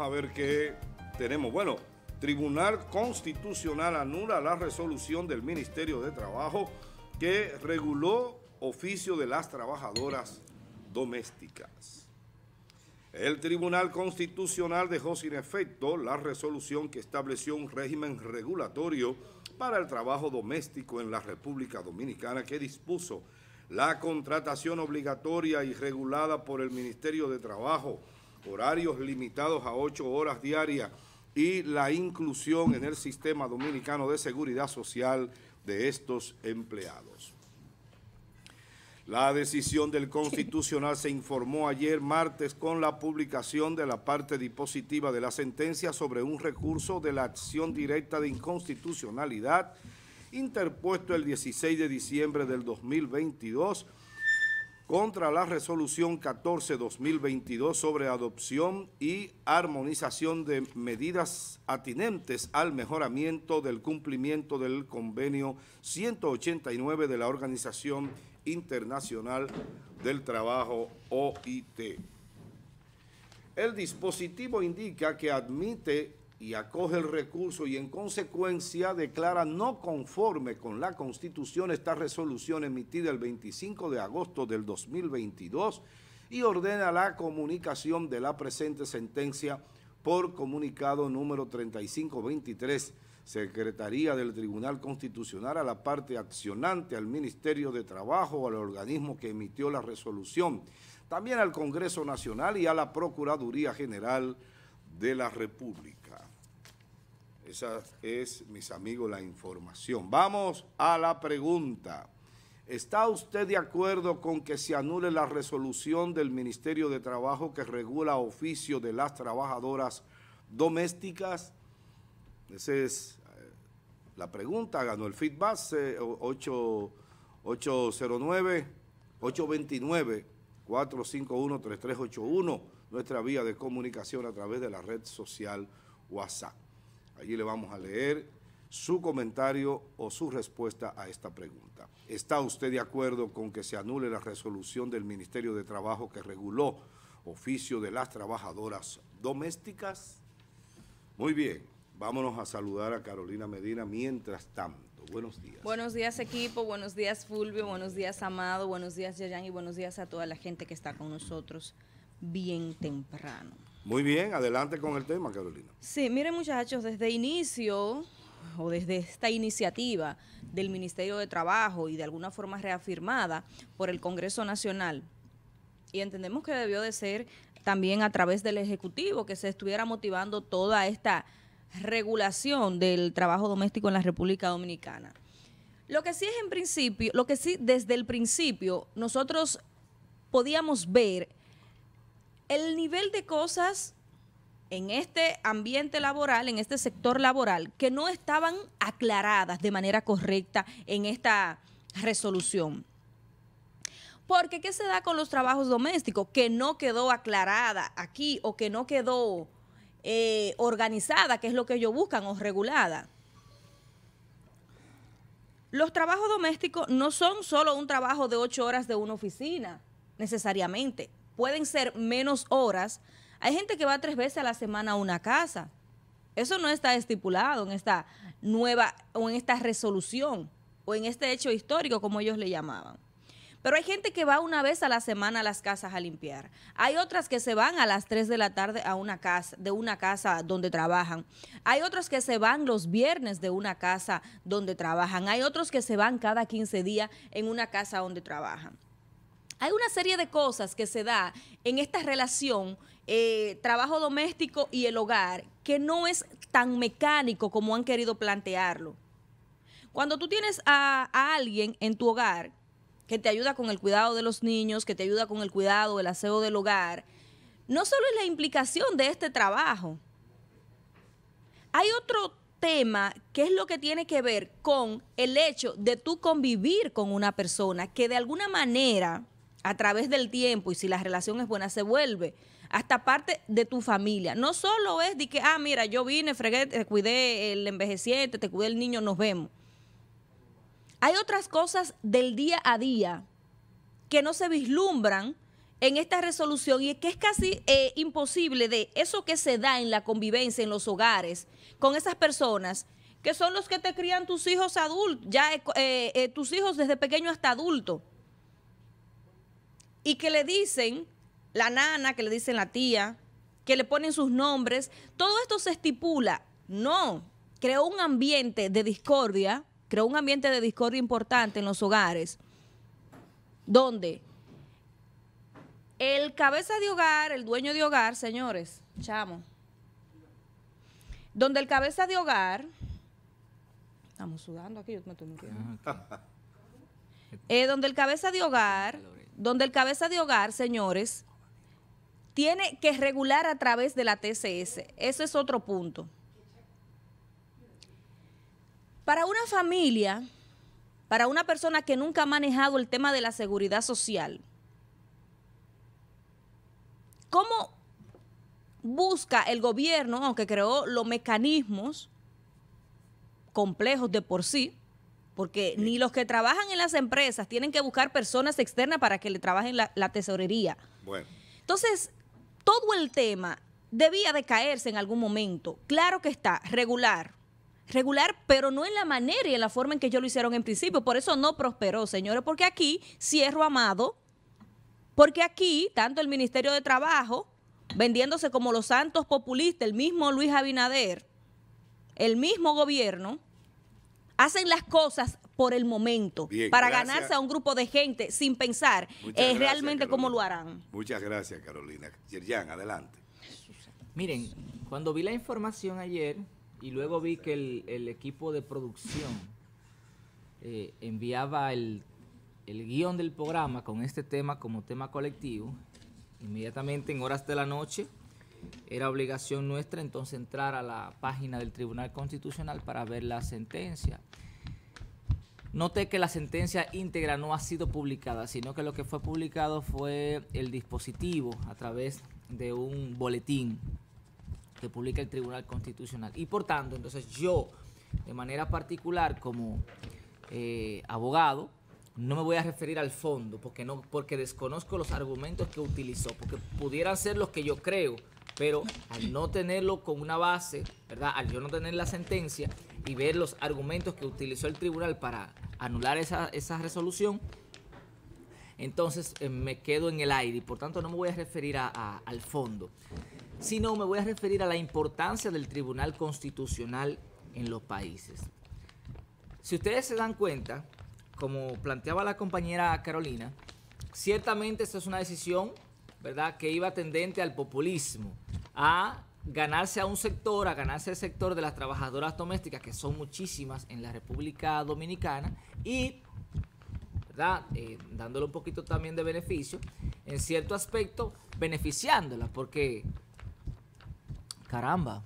a ver qué tenemos. Bueno, Tribunal Constitucional anula la resolución del Ministerio de Trabajo que reguló oficio de las trabajadoras domésticas. El Tribunal Constitucional dejó sin efecto la resolución que estableció un régimen regulatorio para el trabajo doméstico en la República Dominicana que dispuso la contratación obligatoria y regulada por el Ministerio de Trabajo horarios limitados a ocho horas diarias y la inclusión en el sistema dominicano de seguridad social de estos empleados. La decisión del Constitucional se informó ayer martes con la publicación de la parte dispositiva de la sentencia sobre un recurso de la acción directa de inconstitucionalidad interpuesto el 16 de diciembre del 2022 contra la resolución 14-2022 sobre adopción y armonización de medidas atinentes al mejoramiento del cumplimiento del convenio 189 de la Organización Internacional del Trabajo OIT. El dispositivo indica que admite y acoge el recurso y en consecuencia declara no conforme con la Constitución esta resolución emitida el 25 de agosto del 2022 y ordena la comunicación de la presente sentencia por comunicado número 3523, Secretaría del Tribunal Constitucional a la parte accionante, al Ministerio de Trabajo, al organismo que emitió la resolución, también al Congreso Nacional y a la Procuraduría General de la República. Esa es, mis amigos, la información. Vamos a la pregunta. ¿Está usted de acuerdo con que se anule la resolución del Ministerio de Trabajo que regula oficio de las trabajadoras domésticas? Esa es eh, la pregunta. Ganó el feedback eh, 809-829-451-3381, nuestra vía de comunicación a través de la red social WhatsApp. Allí le vamos a leer su comentario o su respuesta a esta pregunta. ¿Está usted de acuerdo con que se anule la resolución del Ministerio de Trabajo que reguló oficio de las trabajadoras domésticas? Muy bien, vámonos a saludar a Carolina Medina mientras tanto. Buenos días. Buenos días equipo, buenos días Fulvio, buenos días Amado, buenos días Yayan y buenos días a toda la gente que está con nosotros bien temprano. Muy bien, adelante con el tema, Carolina. Sí, miren muchachos, desde inicio o desde esta iniciativa del Ministerio de Trabajo y de alguna forma reafirmada por el Congreso Nacional, y entendemos que debió de ser también a través del Ejecutivo que se estuviera motivando toda esta regulación del trabajo doméstico en la República Dominicana. Lo que sí es en principio, lo que sí desde el principio nosotros podíamos ver el nivel de cosas en este ambiente laboral, en este sector laboral, que no estaban aclaradas de manera correcta en esta resolución. Porque ¿qué se da con los trabajos domésticos? Que no quedó aclarada aquí o que no quedó eh, organizada, que es lo que ellos buscan, o regulada. Los trabajos domésticos no son solo un trabajo de ocho horas de una oficina, necesariamente pueden ser menos horas. Hay gente que va tres veces a la semana a una casa. Eso no está estipulado en esta nueva o en esta resolución o en este hecho histórico, como ellos le llamaban. Pero hay gente que va una vez a la semana a las casas a limpiar. Hay otras que se van a las 3 de la tarde a una casa, de una casa donde trabajan. Hay otros que se van los viernes de una casa donde trabajan. Hay otros que se van cada 15 días en una casa donde trabajan. Hay una serie de cosas que se da en esta relación eh, trabajo doméstico y el hogar que no es tan mecánico como han querido plantearlo. Cuando tú tienes a, a alguien en tu hogar que te ayuda con el cuidado de los niños, que te ayuda con el cuidado, el aseo del hogar, no solo es la implicación de este trabajo. Hay otro tema que es lo que tiene que ver con el hecho de tú convivir con una persona que de alguna manera a través del tiempo y si la relación es buena, se vuelve hasta parte de tu familia. No solo es de que, ah, mira, yo vine, fregué, te cuidé el envejeciente, te cuidé el niño, nos vemos. Hay otras cosas del día a día que no se vislumbran en esta resolución y es que es casi eh, imposible de eso que se da en la convivencia, en los hogares, con esas personas que son los que te crían tus hijos adultos, ya eh, eh, tus hijos desde pequeño hasta adulto y que le dicen la nana, que le dicen la tía, que le ponen sus nombres, todo esto se estipula. No, creó un ambiente de discordia, creó un ambiente de discordia importante en los hogares, donde el cabeza de hogar, el dueño de hogar, señores, chamo, donde el cabeza de hogar, estamos sudando aquí, yo me estoy metiendo, ah, eh, donde el cabeza de hogar donde el cabeza de hogar, señores, tiene que regular a través de la TCS. Ese es otro punto. Para una familia, para una persona que nunca ha manejado el tema de la seguridad social, ¿cómo busca el gobierno, aunque creó los mecanismos complejos de por sí, porque ni los que trabajan en las empresas tienen que buscar personas externas para que le trabajen la, tesorería. Bueno. Entonces, todo el tema debía de caerse en algún momento. Claro que está, regular, regular, pero no en la manera y en la forma en que ellos lo hicieron en principio. Por eso no prosperó, señores, porque aquí cierro amado, porque aquí tanto el Ministerio de Trabajo, vendiéndose como los santos populistas, el mismo Luis Abinader, el mismo gobierno, hacen las cosas por el momento, para ganarse a un grupo de gente sin pensar es realmente cómo lo harán. Muchas gracias, Carolina. Yerjan, adelante. Miren, cuando vi la información ayer y luego vi que el, equipo de producción eh, enviaba el, el guión del programa con este tema como tema colectivo, inmediatamente en horas de la noche era obligación nuestra entonces entrar a la página del Tribunal Constitucional para ver la sentencia. Noté que la sentencia íntegra no ha sido publicada, sino que lo que fue publicado fue el dispositivo a través de un boletín que publica el Tribunal Constitucional. Y por tanto, entonces yo, de manera particular como eh, abogado, no me voy a referir al fondo, porque, no, porque desconozco los argumentos que utilizó, porque pudieran ser los que yo creo, pero al no tenerlo con una base, ¿verdad? Al yo no tener la sentencia y ver los argumentos que utilizó el tribunal para anular esa, resolución, entonces eh, me quedo en el aire y por tanto no me voy a referir al fondo, sino me voy a referir a la importancia del Tribunal Constitucional en los países. Si ustedes se dan cuenta, como planteaba la compañera Carolina, ciertamente esta es una decisión ¿verdad? que iba tendente al populismo a ganarse a un sector, a ganarse el sector de las trabajadoras domésticas, que son muchísimas en la República Dominicana, y ¿verdad? Eh, dándole un poquito también de beneficio, en cierto aspecto, beneficiándolas, porque, caramba,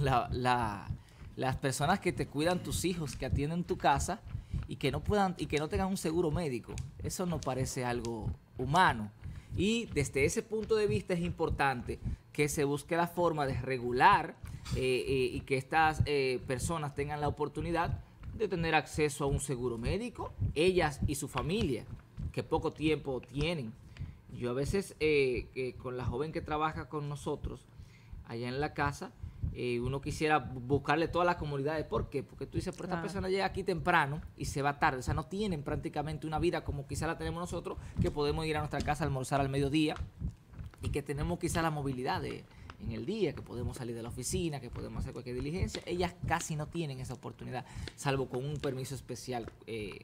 las personas que te cuidan tus hijos, que atienden tu casa y que no puedan y que no tengan un seguro médico, eso no parece algo humano. Y desde ese punto de vista es importante que se busque la forma de regular eh, eh, y que estas eh, personas tengan la oportunidad de tener acceso a un seguro médico, ellas y su familia, que poco tiempo tienen. Yo a veces con la joven que trabaja con nosotros allá en la casa, uno quisiera buscarle todas las comunidades. ¿Por qué? Porque tú dices, pero esta persona llega aquí temprano y se va tarde. O sea, no tienen prácticamente una vida como quizá la tenemos nosotros, que podemos ir a nuestra casa a almorzar al mediodía, y que tenemos quizá la movilidad en el día, que podemos salir de la oficina, que podemos hacer cualquier diligencia, ellas casi no tienen esa oportunidad, salvo con un permiso especial eh,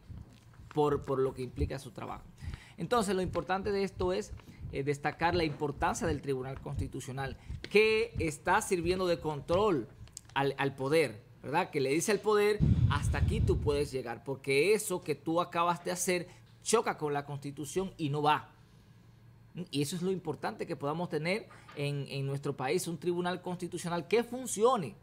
por, por, lo que implica su trabajo. Entonces, lo importante de esto es eh, destacar la importancia del Tribunal Constitucional, que está sirviendo de control al, al poder, ¿verdad? Que le dice al poder, hasta aquí tú puedes llegar, porque eso que tú acabas de hacer choca con la Constitución y no va. Y eso es lo importante que podamos tener en, nuestro país, un tribunal constitucional que funcione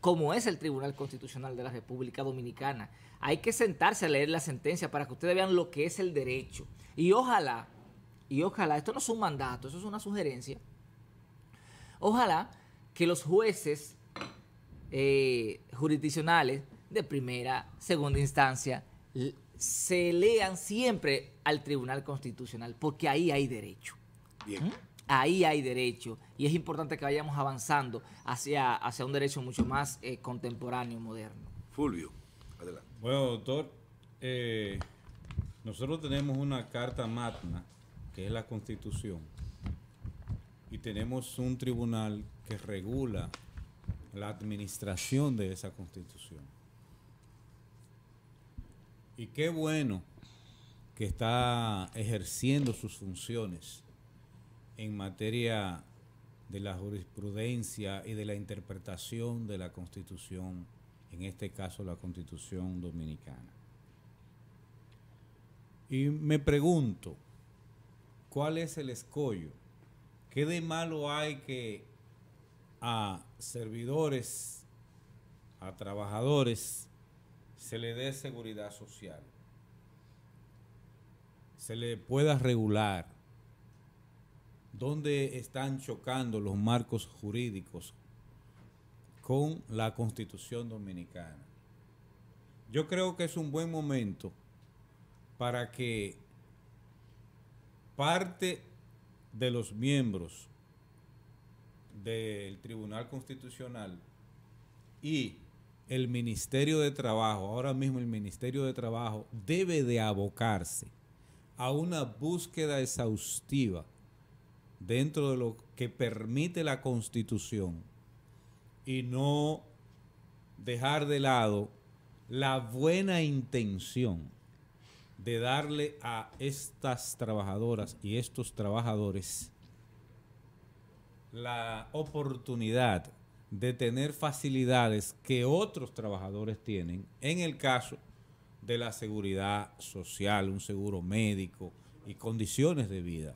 como es el Tribunal Constitucional de la República Dominicana. Hay que sentarse a leer la sentencia para que ustedes vean lo que es el derecho. Y ojalá, y ojalá, esto no es un mandato, eso es una sugerencia, ojalá que los jueces eh, jurisdiccionales de primera, segunda instancia se lean siempre al Tribunal Constitucional, porque ahí hay derecho. ¿Mm? Ahí hay derecho y es importante que vayamos avanzando hacia, hacia un derecho mucho más eh, contemporáneo, moderno. Fulvio, adelante. Bueno, doctor, eh, nosotros tenemos una carta magna, que es la Constitución, y tenemos un tribunal que regula la administración de esa Constitución. Y qué bueno que está ejerciendo sus funciones en materia de la jurisprudencia y de la interpretación de la Constitución, en este caso la Constitución Dominicana. Y me pregunto, ¿cuál es el escollo? ¿Qué de malo hay que a servidores, a trabajadores se le dé seguridad social, se le pueda regular dónde están chocando los marcos jurídicos con la constitución dominicana. Yo creo que es un buen momento para que parte de los miembros del Tribunal Constitucional y el Ministerio de Trabajo, ahora mismo el Ministerio de Trabajo debe de abocarse a una búsqueda exhaustiva dentro de lo que permite la Constitución y no dejar de lado la buena intención de darle a estas trabajadoras y estos trabajadores la oportunidad de tener facilidades que otros trabajadores tienen en el caso de la seguridad social, un seguro médico y condiciones de vida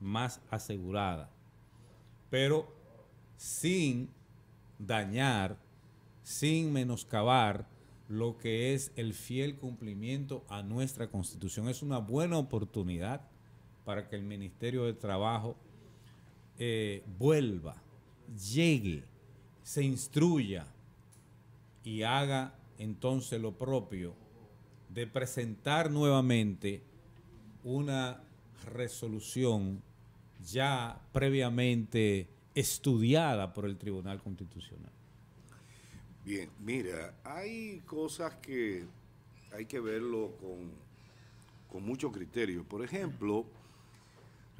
más aseguradas, pero sin dañar, sin menoscabar lo que es el fiel cumplimiento a nuestra constitución. Es una buena oportunidad para que el Ministerio de Trabajo eh, vuelva, llegue se instruya y haga entonces lo propio de presentar nuevamente una resolución ya previamente estudiada por el Tribunal Constitucional. Bien, mira, hay cosas que hay que verlo con, con mucho criterio. Por ejemplo,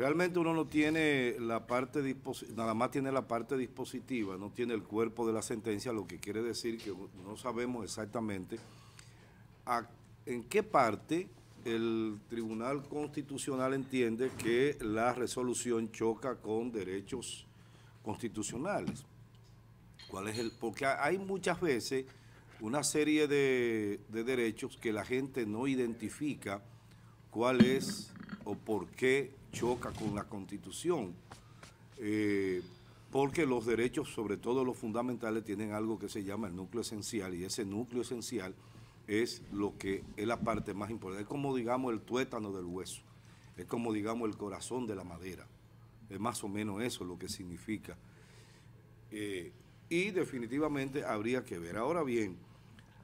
Realmente uno no tiene la parte nada más tiene la parte dispositiva, no tiene el cuerpo de la sentencia, lo que quiere decir que no sabemos exactamente en qué parte el Tribunal Constitucional entiende que la resolución choca con derechos constitucionales. ¿Cuál es el? Porque hay muchas veces una serie de, de derechos que la gente no identifica cuál es o por qué choca con la Constitución. Eh, porque los derechos, sobre todo los fundamentales, tienen algo que se llama el núcleo esencial y ese núcleo esencial es lo que es la parte más importante. Es como, digamos, el tuétano del hueso, es como, digamos, el corazón de la madera. Es más o menos eso lo que significa. Eh, y definitivamente habría que ver. Ahora bien,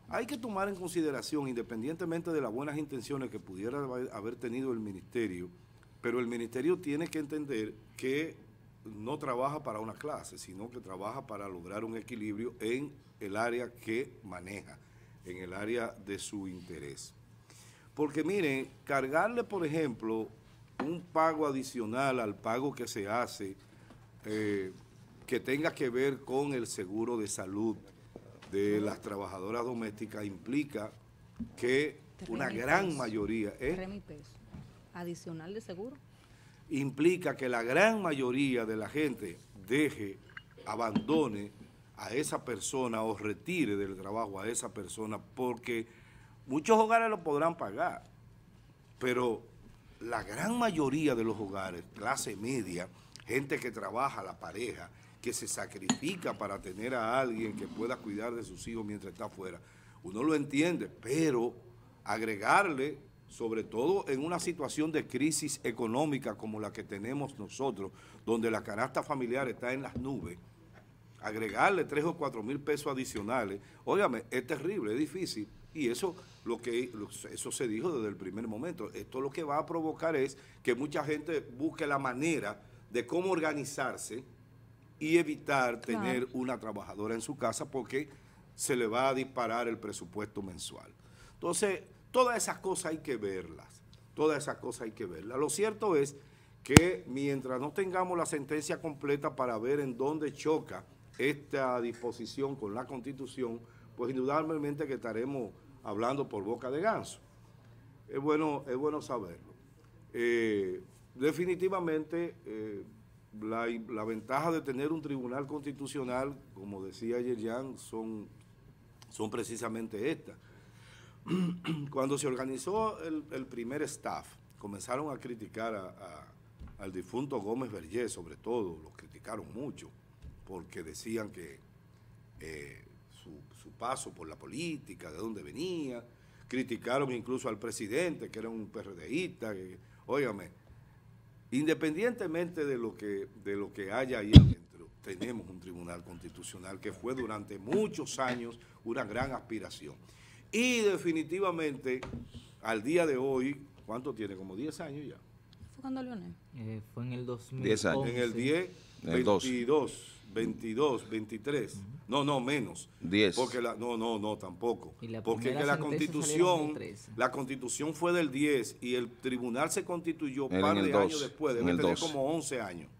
hay que tomar en consideración, independientemente de las buenas intenciones que pudiera haber tenido el ministerio, pero el ministerio tiene que entender que no trabaja para una clase, sino que trabaja para lograr un equilibrio en el área que maneja, en el área de su interés. Porque miren, cargarle, por ejemplo, un pago adicional al pago que se hace, eh, que tenga que ver con el seguro de salud, de las trabajadoras domésticas implica que una gran mayoría... es ¿eh? pesos. Adicional de seguro. Implica que la gran mayoría de la gente deje, abandone a esa persona o retire del trabajo a esa persona porque muchos hogares lo podrán pagar, pero la gran mayoría de los hogares, clase media, gente que trabaja, la pareja, que se sacrifica para tener a alguien que pueda cuidar de sus hijos mientras está afuera. Uno lo entiende, pero agregarle, sobre todo en una situación de crisis económica como la que tenemos nosotros, donde la canasta familiar está en las nubes, agregarle tres o cuatro mil pesos adicionales, óigame, es terrible, es difícil. Y eso, lo que, eso se dijo desde el primer momento. Esto lo que va a provocar es que mucha gente busque la manera de cómo organizarse y evitar tener una trabajadora en su casa porque se le va a disparar el presupuesto mensual. Entonces, todas esas cosas hay que verlas, todas esas cosas hay que verlas. Lo cierto es que mientras no tengamos la sentencia completa para ver en dónde choca esta disposición con la Constitución, pues indudablemente que estaremos hablando por boca de ganso. Es bueno, es bueno saberlo. Eh, definitivamente... Eh, la, ventaja de tener un tribunal constitucional, como decía ayer son, son precisamente estas. Cuando se organizó el, primer staff, comenzaron a criticar a, al difunto Gómez Vergés, sobre todo, lo criticaron mucho, porque decían que eh, su, su paso por la política, de dónde venía, criticaron incluso al presidente, que era un PRDista, que, óigame, Independientemente de lo que, de lo que haya ahí adentro, tenemos un tribunal constitucional que fue durante muchos años una gran aspiración. Y definitivamente, al día de hoy, ¿cuánto tiene? Como 10 años ya. ¿Fue cuando Leonel? Eh, fue en el 2010. En el 10, en el 22. 22, 23. No, no, menos. 10. Porque la, no, no, no, tampoco. Porque la constitución, la constitución fue del 10 y el tribunal se constituyó un par de años después, debe tener como 11 años,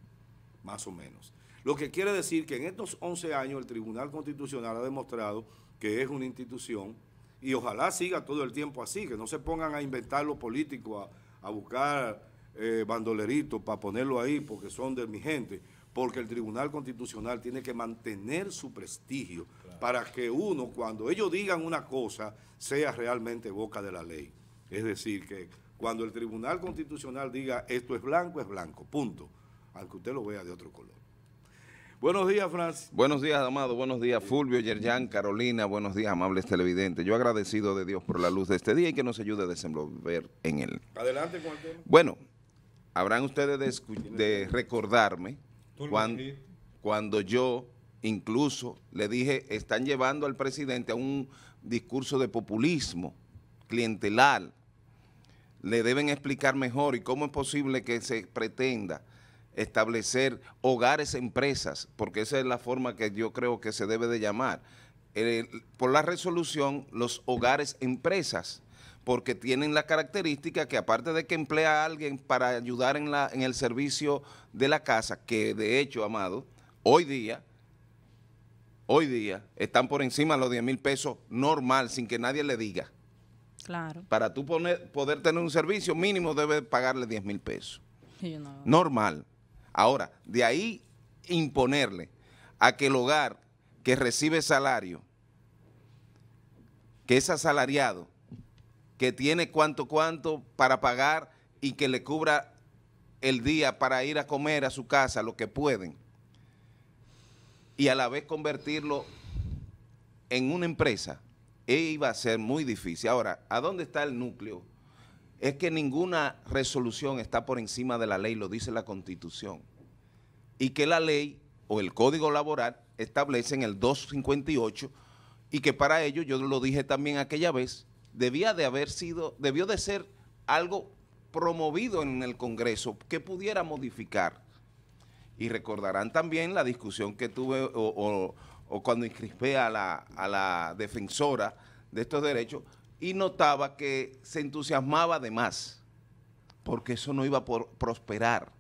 más o menos. Lo que quiere decir que en estos 11 años el Tribunal Constitucional ha demostrado que es una institución y ojalá siga todo el tiempo así, que no se pongan a inventar lo político a, buscar eh, bandoleritos para ponerlo ahí porque son de mi gente porque el Tribunal Constitucional tiene que mantener su prestigio para que uno, cuando ellos digan una cosa, sea realmente boca de la ley. Es decir, que cuando el Tribunal Constitucional diga esto es blanco, es blanco, punto, aunque usted lo vea de otro color. Buenos días, Francis. Buenos días, Amado. Buenos días, Fulvio, Yerjan, Carolina. Buenos días, amables televidentes. Yo agradecido de Dios por la luz de este día y que nos ayude a desenvolver en él. Adelante Juan Bueno, habrán ustedes de recordarme cuando, cuando yo incluso le dije, están llevando al presidente a un discurso de populismo clientelar, le deben explicar mejor y cómo es posible que se pretenda establecer hogares empresas, porque esa es la forma que yo creo que se debe de llamar. por la resolución, los hogares empresas porque tienen la característica que aparte de que emplea a alguien para ayudar en, el servicio de la casa, que de hecho, Amado, hoy día, hoy día están por encima de los 10 mil pesos normal, sin que nadie le diga. Claro. Para tú poder tener un servicio mínimo debes pagarle 10 mil pesos. Normal. Ahora, de ahí imponerle a que el hogar que recibe salario, que es asalariado, que tiene cuánto cuánto para pagar y que le cubra el día para ir a comer a su casa lo que pueden y a la vez convertirlo en una empresa eh, iba a ser muy difícil. Ahora, ¿a dónde está el núcleo? Es que ninguna resolución está por encima de la ley, lo dice la Constitución. Y que la ley o el Código Laboral establece en el 258 y que para ello, yo lo dije también aquella vez, debía de haber sido, debió de ser algo promovido en el Congreso que pudiera modificar. Y recordarán también la discusión que tuve o, cuando inscribí a la, a la defensora de estos derechos y notaba que se entusiasmaba de más, porque eso no iba a por, prosperar.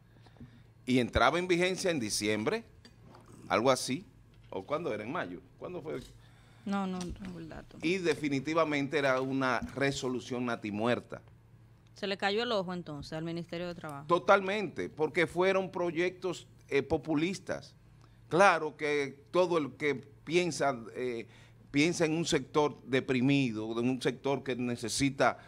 Y entraba en vigencia en diciembre, algo así, o cuando era en mayo, cuando fue no, no, no el dato. Y definitivamente era una resolución natimuerta. Se le cayó el ojo entonces al Ministerio de Trabajo. Totalmente, porque fueron proyectos eh, populistas. Claro que todo el que piensa, eh, piensa en un sector deprimido, en un sector que necesita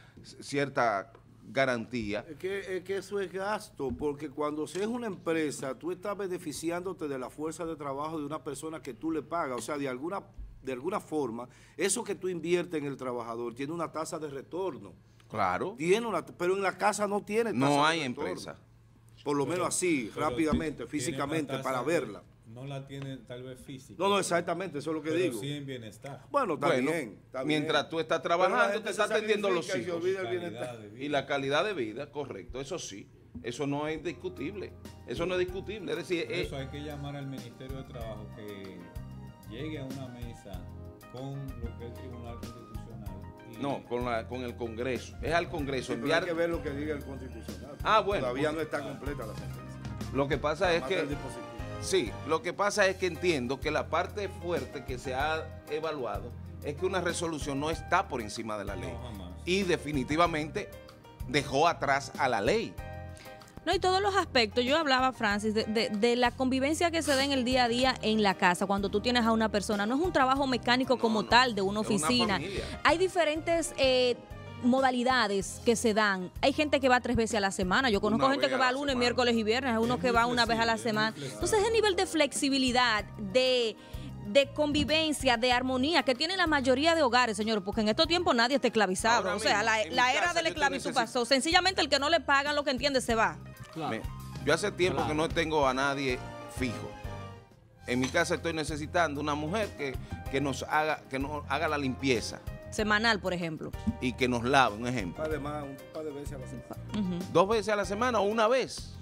cierta garantía. Es que, es que, eso es gasto, porque cuando se es una empresa, tú estás beneficiándote de la fuerza de trabajo de una persona que tú le pagas, o sea, de alguna de alguna forma, eso que tú inviertes en el trabajador tiene una tasa de retorno. Claro. Tiene una, pero en la casa no tiene tasa No hay empresa. Por lo menos así, rápidamente, físicamente, para verla. No la tienen tal vez física. No, no, exactamente, eso es lo que digo. sí en bienestar. Bueno, también. Mientras tú estás trabajando, te estás atendiendo los hijos. Y, la calidad de vida, correcto, eso sí. Eso no es discutible. Eso no es discutible. Es decir, eh, eso hay que llamar al Ministerio de Trabajo que llegue a una mesa con lo que el Tribunal Constitucional. No, con, la, con el Congreso. Es al Congreso. enviar... Hay que ver lo que diga el Constitucional. Ah, bueno. Todavía no está completa la sentencia. Lo que pasa es que... Sí, lo que pasa es que entiendo que la parte fuerte que se ha evaluado es que una resolución no está por encima de la ley. y definitivamente dejó atrás a la ley. No, y todos los aspectos. Yo hablaba, Francis, de, de, la convivencia que se da en el día a día en la casa, cuando tú tienes a una persona. No es un trabajo mecánico como tal de una oficina. Hay diferentes... Eh, modalidades que se dan. Hay gente que va tres veces a la semana. Yo conozco gente que va lunes, miércoles y viernes. Hay uno que va una vez a la semana. Entonces, el nivel de flexibilidad, de de convivencia, de armonía que tiene la mayoría de hogares, señor, porque en estos tiempos nadie está esclavizado. o sea, la, era del la esclavitud pasó. Sencillamente el que no le pagan lo que entiende se va. yo hace tiempo que no tengo a nadie fijo. En mi casa estoy necesitando una mujer que, que nos haga, que nos haga la limpieza. Semanal, por ejemplo. Y que nos lave, un ejemplo. un par de veces a la semana. Dos veces a la semana o una vez.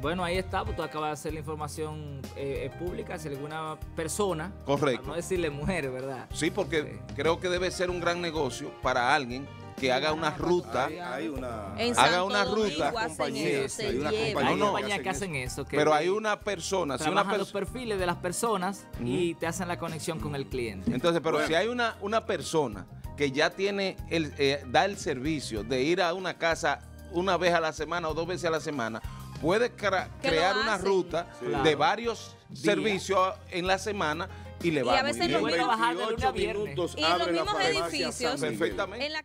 Bueno, ahí está, pues tú acabas de hacer la información eh, eh, pública. Si alguna persona, Correcto. Para no decirle mujer, ¿verdad? Sí, porque creo que debe ser un gran negocio para alguien que haga una ruta, hay, una, haga una ruta, eso, hay, una compañía, que hacen eso. pero hay una persona, si una los perfiles de las personas y te hacen la conexión con el cliente. Entonces, pero si hay una, una persona que ya tiene el, eh, da el servicio de ir a una casa una vez a la semana o dos veces a la semana, puede crear una ruta de varios servicios en la semana y le va y a veces muy bien. Los, 28 viernes. y los mismos edificios. Perfectamente. En la